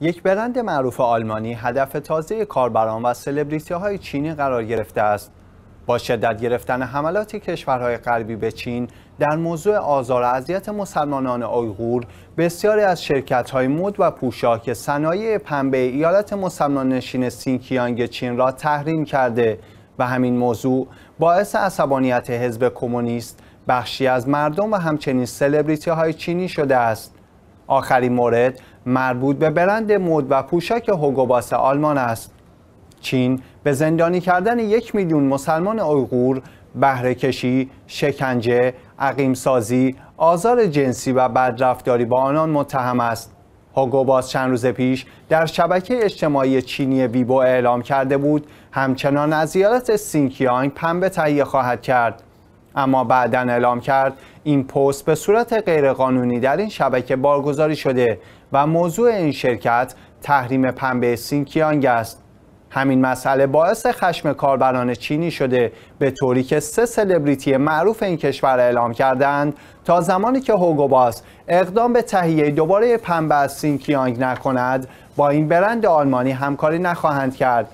یک برند معروف آلمانی هدف تازه کاربران و سلبریتی های چینی قرار گرفته است. با شدت گرفتن حملات کشورهای غربی به چین در موضوع آزار و اذیت مسلمانان آیغور بسیاری از شرکت های مد و پوشاک صنایع پنبه ایالت مسلمان نشین سینکیانگ چین را تحریم کرده و همین موضوع باعث عصبانیت حزب کمونیست بخشی از مردم و همچنین سلبریتی های چینی شده است. آخرین مورد مربوط به برند مد و پوشاک هوگوباس آلمان است چین به زندانی کردن یک میلیون مسلمان اویغور بهرهکشی شکنجه عقیمسازی آزار جنسی و بدرفتاری با آنان متهم است هوگوباس چند روز پیش در شبکه اجتماعی چینی ویبو اعلام کرده بود همچنان از زیارت سینکیانگ پنبه تهیه خواهد کرد اما بعدا اعلام کرد این پست به صورت غیرقانونی در این شبکه بارگذاری شده و موضوع این شرکت تحریم پنبه سینکیانگ است همین مسئله باعث خشم کاربران چینی شده به طوری که سه سلبریتی معروف این کشور اعلام کردند تا زمانی که هوگوباس اقدام به تهیه دوباره پنبه از سینکیانگ نکند با این برند آلمانی همکاری نخواهند کرد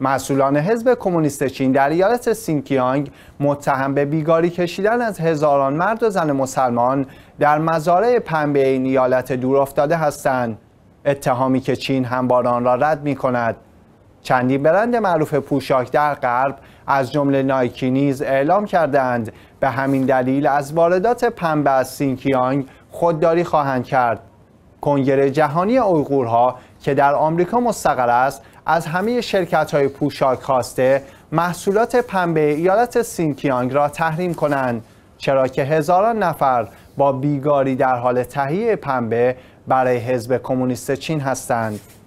مسئولان حزب کمونیست چین در ایالت سینکیانگ متهم به بیگاری کشیدن از هزاران مرد و زن مسلمان در مزارع پنبه این ایالت دور افتاده هستند اتهامی که چین همواره آن را رد می کند چندی برند معروف پوشاک در غرب از جمله نایکی نیز اعلام کردند به همین دلیل از واردات پنبه از سینکیانگ خودداری خواهند کرد کنگره جهانی اویغورها که در آمریکا مستقر است از همه شرکت های پوشاک خواسته محصولات پنبه ایالت سینکیانگ را تحریم کنند چرا که هزاران نفر با بیگاری در حال تهیه پنبه برای حزب کمونیست چین هستند